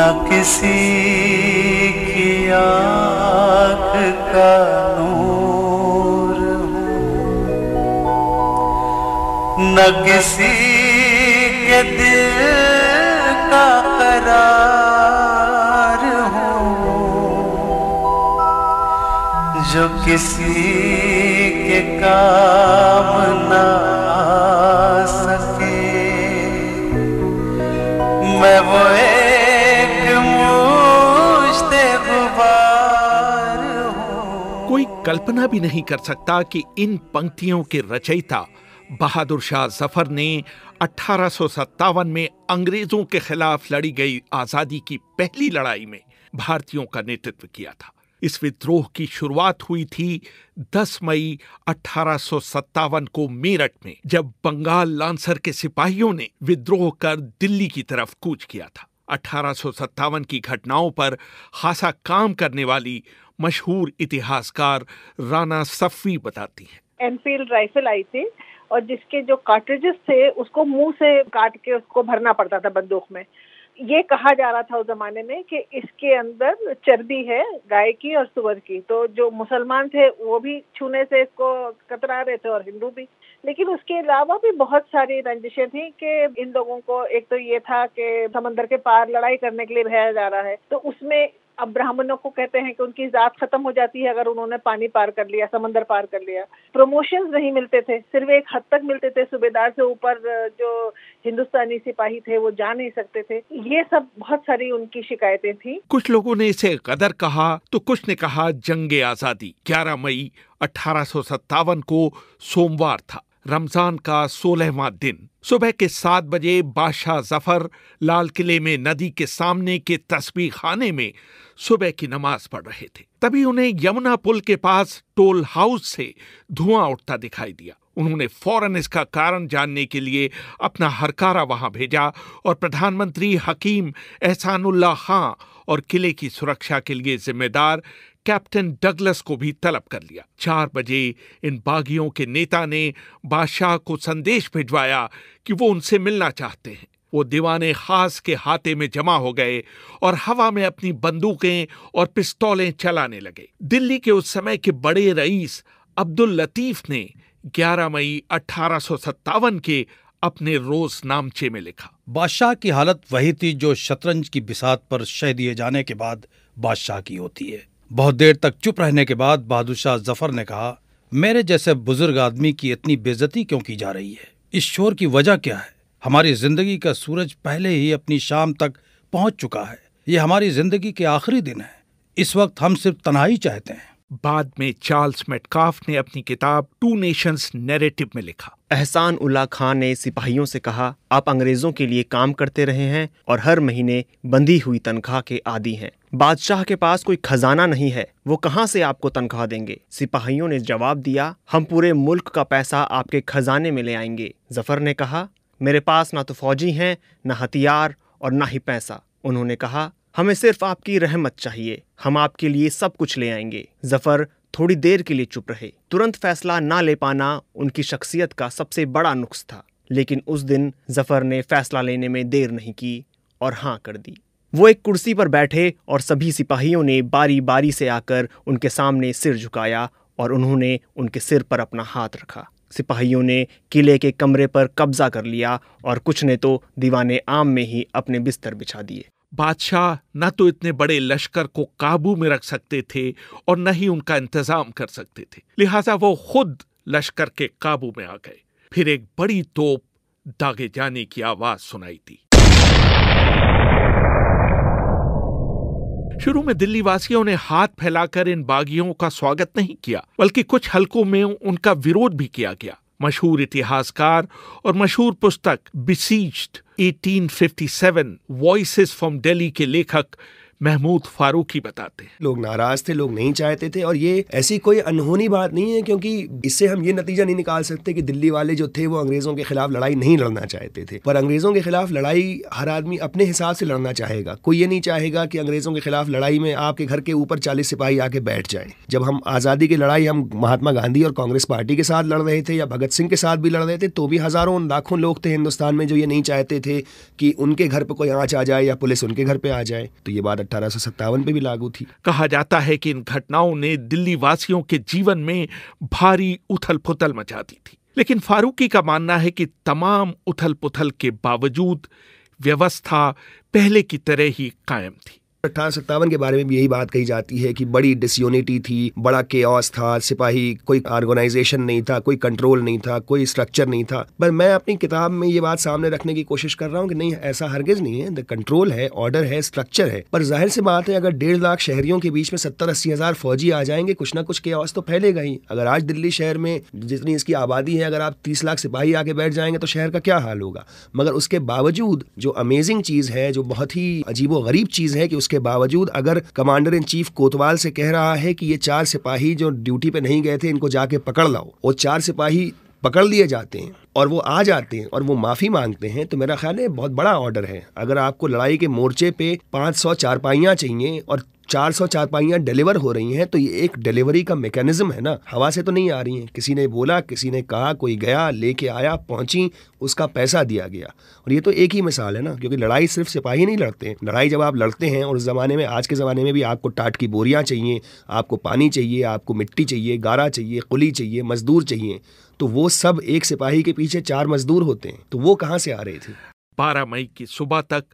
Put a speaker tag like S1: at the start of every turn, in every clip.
S1: ना किसी की आँख का नूर न किसी के दिल का करार हूँ
S2: जो किसी के
S1: कार
S3: कल्पना भी नहीं कर सकता कि इन पंक्तियों के रचयिता बहादुर शाह जफर ने अठारह में अंग्रेजों के खिलाफ लड़ी गई आजादी की पहली लड़ाई में भारतीयों का नेतृत्व किया था इस विद्रोह की शुरुआत हुई थी 10 मई अठारह को मेरठ में जब बंगाल लांसर के सिपाहियों ने विद्रोह कर दिल्ली की तरफ कूच किया था अठारह की घटनाओं पर खासा काम करने वाली मशहूर इतिहासकार राणा सफ़ी बताती
S4: हैं एनफील्ड राइफल आई थी और जिसके जो कार्ट्रिजेस थे उसको मुंह से काट के उसको भरना पड़ता था बंदूक में ये कहा जा रहा था उस जमाने में कि इसके अंदर चर्बी है गाय की और सुअर की तो जो मुसलमान थे वो भी छूने से इसको कतरा रहे थे और हिंदू भी लेकिन उसके अलावा भी बहुत सारी रंजिशें थी कि इन लोगों को एक तो ये था कि समंदर के पार लड़ाई करने के लिए भेजा जा रहा है तो उसमें अब ब्राह्मणों को कहते हैं कि उनकी जात खत्म हो जाती है अगर उन्होंने पानी पार कर लिया समंदर पार कर लिया प्रमोशन नहीं मिलते थे सिर्फ एक हद तक मिलते थे सूबेदार से ऊपर जो हिंदुस्तानी सिपाही थे वो जा नहीं सकते थे ये सब बहुत सारी उनकी शिकायतें थी
S3: कुछ लोगों ने इसे कदर कहा तो कुछ ने कहा जंगे आजादी ग्यारह मई अठारह को सोमवार था रमज़ान का सोलहवा दिन सुबह के सात बजे बादशाह जफर लाल किले में नदी के सामने के तस्वी खाने में सुबह की नमाज पढ़ रहे थे तभी उन्हें यमुना पुल के पास टोल हाउस से धुआं उठता दिखाई दिया उन्होंने फौरन इसका कारण जानने के लिए अपना हरकारा वहां भेजा और प्रधानमंत्री हकीम एहसानुल्ला खां और किले की सुरक्षा के लिए जिम्मेदार कैप्टन डगलस को भी तलब कर लिया चार बजे इन बागियों के नेता ने बादशाह को संदेश भिजवाया कि वो उनसे मिलना चाहते हैं वो दीवाने खास के हाथे में जमा हो गए और हवा में अपनी बंदूकें और पिस्तौलें चलाने लगे दिल्ली के उस समय के बड़े रईस अब्दुल लतीफ ने 11 मई अठारह के अपने रोज नामचे में लिखा बादशाह की हालत वही थी जो शतरंज की बिसात पर शह दिए जाने के बाद बादशाह की होती है बहुत देर तक चुप रहने के बाद बहादुर शाह जफर ने कहा मेरे जैसे बुजुर्ग आदमी की इतनी बेजती क्यों की जा रही है इस शोर की वजह क्या है हमारी जिंदगी का सूरज पहले ही अपनी शाम तक पहुंच चुका है ये हमारी जिंदगी के आखिरी दिन है इस वक्त हम सिर्फ तनाई चाहते हैं बाद में चार्ल्स मेटकाफ ने अपनी किताब टू नेशंस नैरेटिव में लिखा
S2: एहसान उल्ला खान ने सिपाहियों से कहा आप अंग्रेजों के लिए काम करते रहे हैं और हर महीने बंधी हुई तनख्वाह के आदि हैं बादशाह के पास कोई खजाना नहीं है वो कहाँ से आपको तनख्वाह देंगे सिपाहियों ने जवाब दिया हम पूरे मुल्क का पैसा आपके खजाने में ले आएंगे जफर ने कहा मेरे पास ना तो फौजी हैं ना हथियार और ना ही पैसा उन्होंने कहा हमें सिर्फ आपकी रहमत चाहिए हम आपके लिए सब कुछ ले आएंगे जफर थोड़ी देर के लिए चुप रहे तुरंत फैसला ना ले पाना उनकी शख्सियत का सबसे बड़ा नुक्स था लेकिन उस दिन जफर ने फैसला लेने में देर नहीं की और हाँ कर दी वो एक कुर्सी पर बैठे और सभी सिपाहियों ने बारी बारी से आकर उनके सामने सिर झुकाया और उन्होंने उनके सिर पर अपना हाथ रखा सिपाहियों ने किले के कमरे पर कब्जा कर लिया और कुछ ने तो दीवाने
S3: आम में ही अपने बिस्तर बिछा दिए बादशाह न तो इतने बड़े लश्कर को काबू में रख सकते थे और न ही उनका इंतजाम कर सकते थे लिहाजा वो खुद लश्कर के काबू में आ गए फिर एक बड़ी तोप दागे जाने की आवाज सुनाई दी शुरू में दिल्ली वासियों ने हाथ फैलाकर इन बागियों का स्वागत नहीं किया बल्कि कुछ हलकों में उनका विरोध भी किया गया मशहूर इतिहासकार और मशहूर पुस्तक बिसीज्ड 1857 वॉइसेस फ्रॉम दिल्ली के लेखक महमूद फारूकी बताते हैं लोग नाराज थे लोग नहीं चाहते थे और ये ऐसी कोई अनहोनी बात नहीं है क्योंकि इससे हम ये नतीजा
S1: नहीं निकाल सकते कि दिल्ली वाले जो थे वो अंग्रेजों के खिलाफ लड़ाई नहीं लड़ना चाहते थे पर अंग्रेजों के खिलाफ लड़ाई हर आदमी अपने हिसाब से लड़ना चाहेगा कोई ये नहीं चाहेगा कि अंग्रेजों के खिलाफ लड़ाई में आपके घर के ऊपर चालीस सिपाही आके बैठ जाए जब हम आज़ादी की लड़ाई हम महात्मा गांधी और कांग्रेस पार्टी के साथ लड़ रहे थे या भगत सिंह के साथ भी लड़ रहे थे तो भी हज़ारों लाखों लोग थे हिंदुस्तान में जो ये नहीं चाहते थे कि उनके घर पर कोई आँच आ जाए या पुलिस उनके घर पर आ जाए तो ये बात अठारह में भी लागू थी
S3: कहा जाता है कि इन घटनाओं ने दिल्ली वासियों के जीवन में भारी उथल पुथल मचा दी थी लेकिन फारूकी का मानना है कि तमाम उथल पुथल के बावजूद व्यवस्था पहले की तरह ही कायम थी
S1: अठारह सत्तावन के बारे में भी यही बात कही जाती है कि बड़ी डिसयूनिटी थी बड़ा के था सिपाही कोई ऑर्गेनाइजेशन नहीं था कोई कंट्रोल नहीं था कोई स्ट्रक्चर नहीं था पर मैं अपनी किताब में ये बात सामने रखने की कोशिश कर रहा हूँ कि नहीं ऐसा हरगिज नहीं है कंट्रोल है ऑर्डर है स्ट्रक्चर है पर जाहिर सी बात है अगर डेढ़ लाख शहरियों के बीच में सत्तर अस्सी हजार फौजी आ जाएंगे कुछ ना कुछ के तो फैलेगा ही अगर आज दिल्ली शहर में जितनी इसकी आबादी है अगर आप तीस लाख सिपाही आके बैठ जाएंगे तो शहर का क्या हाल होगा मगर उसके बावजूद जो अमेजिंग चीज है जो बहुत ही अजीबो गरीब चीज है कि उसके बावजूद अगर कमांडर इन चीफ कोतवाल से कह रहा है कि ये चार सिपाही जो ड्यूटी पे नहीं गए थे इनको जाके पकड़ लाओ वो चार सिपाही पकड़ लिए जाते हैं और वो आ जाते हैं और वो माफ़ी मांगते हैं तो मेरा ख्याल है बहुत बड़ा ऑर्डर है अगर आपको लड़ाई के मोर्चे पे 500 सौ चारपाइयाँ चाहिए और चार सौ चारपाइयाँ डिलीवर हो रही हैं तो ये एक डिलीवरी का मैकेनिज्म है ना हवा से तो नहीं आ रही हैं किसी ने बोला किसी ने कहा कोई गया लेके आया पहुंची उसका पैसा दिया गया और ये तो एक ही मिसाल है ना क्योंकि लड़ाई सिर्फ सिपाही नहीं लड़ते हैं लड़ाई जब आप लड़ते हैं और उस ज़माने में आज के ज़माने में भी आपको टाट की बोरियाँ चाहिए आपको पानी चाहिए आपको मिट्टी चाहिए गारा चाहिए कुली चाहिए मजदूर चाहिए तो वो सब एक सिपाही के पीछे चार मजदूर होते हैं तो वो कहाँ से आ रही थी
S3: बारह मई की सुबह तक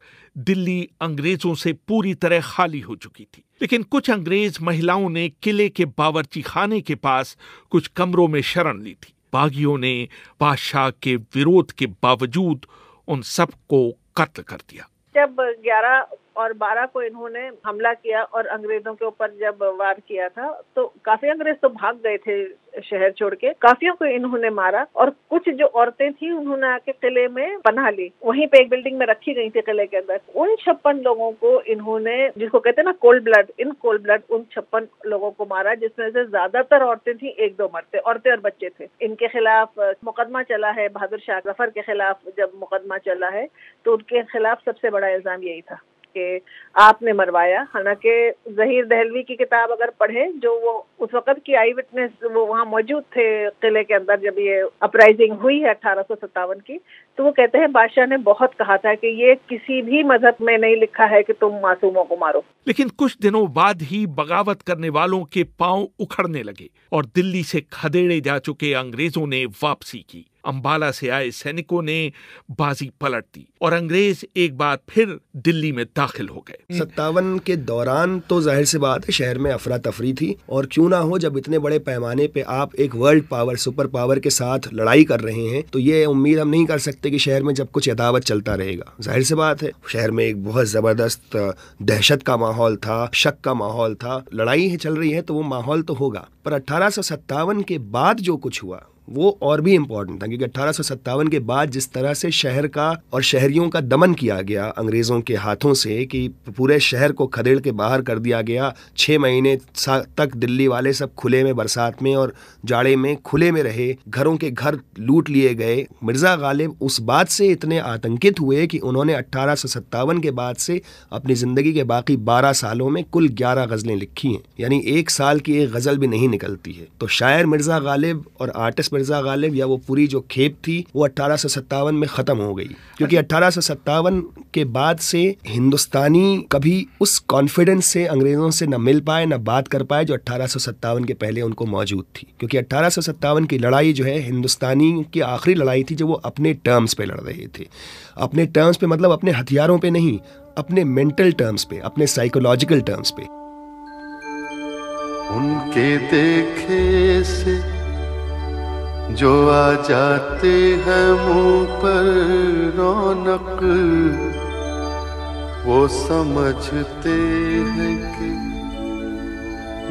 S3: दिल्ली अंग्रेजों से पूरी तरह खाली हो चुकी थी लेकिन कुछ अंग्रेज महिलाओं ने किले के बावरची खाने के पास कुछ कमरों में शरण ली थी बागियों ने बादशाह के विरोध के बावजूद उन सबको कत्ल कर
S4: दिया जब 11 और 12 को इन्होंने हमला किया और अंग्रेजों के ऊपर जब वार किया था तो काफी अंग्रेज तो भाग गए थे शहर छोड़ के काफियों को इन्होंने मारा और कुछ जो औरतें थी उन्होंने आके किले में पनाह ली वहीं पे एक बिल्डिंग में रखी गई थी किले के अंदर उन छप्पन लोगों को इन्होंने जिसको कहते हैं ना cold blood in cold blood उन छप्पन लोगों को मारा जिसमें से ज्यादातर औरतें थी एक दो मरते औरतें और बच्चे थे इनके खिलाफ मुकदमा चला है बहादुर शाह जफर के खिलाफ जब मुकदमा चला है तो उनके खिलाफ सबसे बड़ा इल्जाम यही था के आपने मरवाया हालांकि जहीर दहलवी की किताब अगर पढ़े जो वो उस वक्त की आई विटनेस वो वहाँ मौजूद थे किले के अंदर जब ये अपराइजिंग हुई है अठारह की तो वो कहते हैं बादशाह ने बहुत कहा था कि ये किसी भी मजहब में नहीं लिखा है कि तुम मासूमों को मारो
S3: लेकिन कुछ दिनों बाद ही बगावत करने वालों के पांव उखड़ने लगे और दिल्ली से खदेड़े जा चुके अंग्रेजों ने वापसी की अंबाला से आए सैनिकों ने बाजी पलट दी और अंग्रेज एक बार फिर दिल्ली में दाखिल हो
S1: गए सत्तावन के दौरान तो जाहिर सी बात है शहर में अफरा तफरी थी और क्यों ना हो जब इतने बड़े पैमाने पे आप एक वर्ल्ड पावर सुपर पावर के साथ लड़ाई कर रहे हैं तो ये उम्मीद हम नहीं कर सकते कि शहर में जब कुछ यदावत चलता रहेगा जाहिर सी बात है शहर में एक बहुत जबरदस्त दहशत का माहौल था शक का माहौल था लड़ाई चल रही है तो वो माहौल तो होगा पर अठारह के बाद जो कुछ हुआ वो और भी इम्पोर्टेंट था क्योंकि अट्ठारह के बाद जिस तरह से शहर का और शहरियों का दमन किया गया अंग्रेज़ों के हाथों से कि पूरे शहर को खदेड़ के बाहर कर दिया गया छः महीने तक दिल्ली वाले सब खुले में बरसात में और जाड़े में खुले में रहे घरों के घर लूट लिए गए मिर्ज़ा गालिब उस बात से इतने आतंकित हुए कि उन्होंने अट्ठारह के बाद से अपनी ज़िंदगी के बाकी बारह सालों में कुल ग्यारह गज़लें लिखी हैं यानी एक साल की एक गज़ल भी नहीं निकलती है तो शायर मिर्ज़ा गालिब और आर्टिस्ट मिर्जा गालिब या वो पूरी जो खेप थी वो अट्ठारह में ख़त्म हो गई क्योंकि अट्ठारह अच्छा। के बाद से हिंदुस्तानी कभी उस कॉन्फिडेंस से अंग्रेज़ों से न मिल पाए न बात कर पाए जो अट्ठारह के पहले उनको मौजूद थी क्योंकि अट्ठारह की लड़ाई जो है हिंदुस्तानी की आखिरी लड़ाई थी जो वो अपने टर्म्स पे लड़ रहे थे अपने टर्म्स पे मतलब अपने हथियारों पे नहीं अपने मेंटल टर्म्स पे अपने साइकोलॉजिकल टर्म्स पे
S3: उनके देखे से जो
S1: आ जाते हैं मुंह पर रौनक वो समझते हैं कि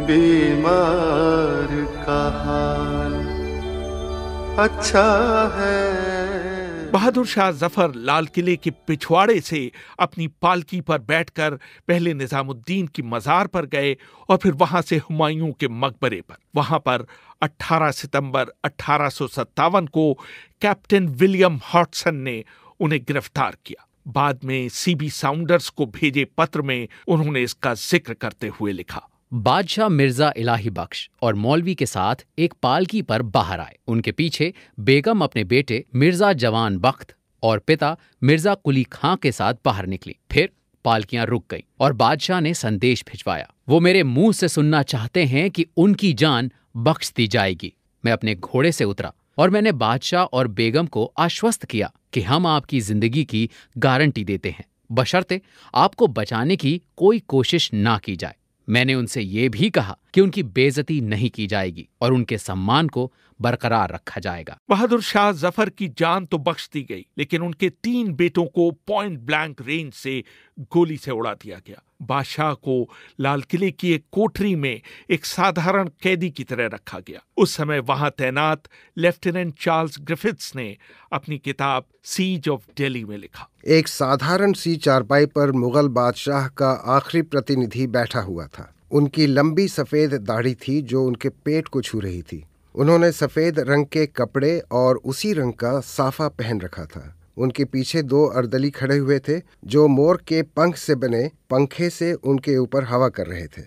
S3: बीमार का हाल अच्छा है बहादुर शाह जफर लाल किले के पिछवाड़े से अपनी पालकी पर बैठकर पहले निज़ामुद्दीन की मज़ार पर गए और फिर वहां से हुमायूं के मकबरे पर वहां पर 18 सितंबर अठारह को कैप्टन विलियम हॉटसन ने उन्हें गिरफ्तार किया बाद में सीबी साउंडर्स को भेजे पत्र में उन्होंने इसका जिक्र करते हुए लिखा बादशाह मिर्जा इलाही बख्श और मौलवी के साथ एक पालकी पर बाहर आए उनके पीछे
S2: बेगम अपने बेटे मिर्जा जवान बख्त और पिता मिर्जा कुली खां के साथ बाहर निकली फिर पालकियां रुक गईं और बादशाह ने संदेश भिजवाया वो मेरे मुंह से सुनना चाहते हैं कि उनकी जान बख्श दी जाएगी मैं अपने घोड़े से उतरा और मैंने बादशाह और बेगम को आश्वस्त किया कि हम आपकी जिंदगी की गारंटी देते हैं बशर्ते आपको बचाने की कोई कोशिश ना की जाए मैंने उनसे ये भी कहा कि उनकी बेजती नहीं की जाएगी और उनके सम्मान को बरकरार रखा जाएगा
S3: बहादुर शाह जफर की जान तो बख्श दी गई लेकिन उनके तीन बेटों को पॉइंट ब्लैंक रेंज से गोली से उड़ा दिया गया बादशाह को लाल किले की एक कोठरी में एक साधारण कैदी की तरह रखा गया उस समय वहां तैनात लेफ्टिनेंट चार्ल्स ग्रिफिथ्स ने अपनी किताब सीज ऑफ दिल्ली में लिखा
S1: एक साधारण सी चारपाई पर मुगल बादशाह का आखिरी प्रतिनिधि बैठा हुआ था उनकी लंबी सफ़ेद दाढ़ी थी जो उनके पेट को छू रही थी उन्होंने सफ़ेद रंग के कपड़े और उसी रंग का साफा पहन रखा था उनके पीछे दो अर्दली खड़े हुए थे जो मोर के पंख से बने पंखे से उनके ऊपर हवा कर रहे थे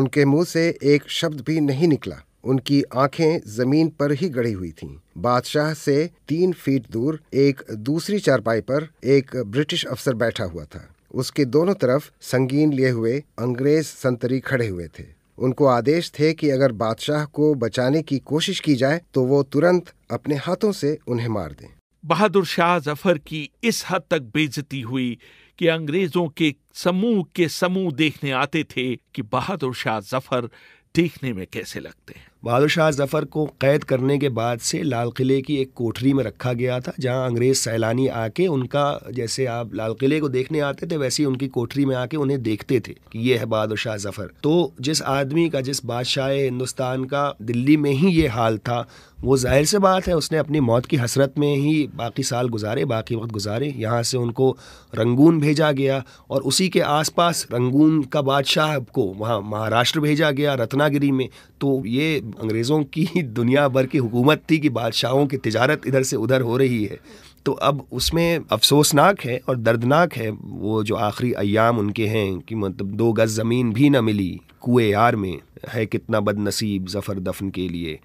S1: उनके मुंह से एक शब्द भी नहीं निकला उनकी आंखें जमीन पर ही गड़ी हुई थीं। बादशाह से तीन फीट दूर एक दूसरी चारपाई पर एक ब्रिटिश अफसर बैठा हुआ था उसके दोनों तरफ संगीन लिए हुए अंग्रेज संतरी खड़े हुए थे उनको आदेश थे कि अगर बादशाह को बचाने की कोशिश की जाए तो वो तुरंत अपने हाथों से उन्हें मार दें
S3: बहादुर शाह जफर की इस हद तक बेजती हुई कि अंग्रेजों के समूह के समूह देखने आते थे कि बहादुर शाह जफर देखने में कैसे लगते
S1: हैं बहादुर शाह जफ़र को क़ैद करने के बाद से लाल किले की एक कोठरी में रखा गया था जहां अंग्रेज़ सैलानी आके उनका जैसे आप लाल किले को देखने आते थे वैसे ही उनकी कोठरी में आके उन्हें देखते थे कि ये है बहादुर शाह जफ़र तो जिस आदमी का जिस बादशाह हिंदुस्तान का दिल्ली में ही ये हाल था वो जाहिर से बात है उसने अपनी मौत की हसरत में ही बाकी साल गुजारे बाकी वक्त गुजारे यहाँ से उनको रंगून भेजा गया और उसी के आसपास रंगून का बादशाह को वहाँ महाराष्ट्र भेजा गया रत्नागिरी में तो ये अंग्रेज़ों की दुनिया भर की हुकूमत थी कि बादशाहों की तजारत इधर से उधर हो रही है तो अब उसमें अफसोसनाक है और दर्दनाक है वो जो आखिरी अयाम उनके हैं कि मतलब दो गज़ ज़मीन भी ना मिली कुएँ यार में है कितना बदनसीब जफ़र दफन के लिए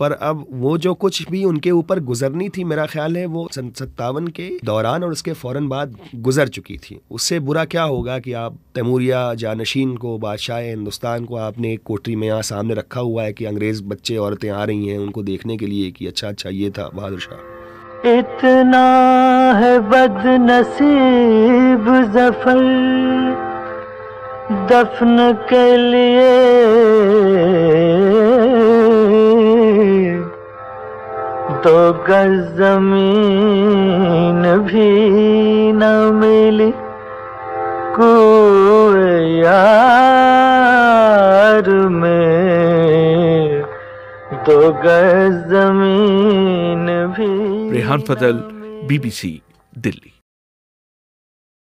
S1: पर अब वो जो कुछ भी उनके ऊपर गुजरनी थी मेरा ख्याल है वो सन सत्तावन के दौरान और उसके फ़ौरन बाद गुजर चुकी थी उससे बुरा क्या होगा कि आप तैमूरिया जानशीन को बादशाह हिंदुस्तान को आपने एक कोठरी में यहाँ सामने रखा हुआ है कि अंग्रेज़ बच्चे औरतें आ रही हैं उनको देखने के लिए कि अच्छा अच्छा ये था बहादुर शाह
S4: इतना है नसीब जफर दफन के लिए तो
S3: गजमीन जमीन भी न मिली यार में तो जमीन भी रेहान फजल बीबीसी दिल्ली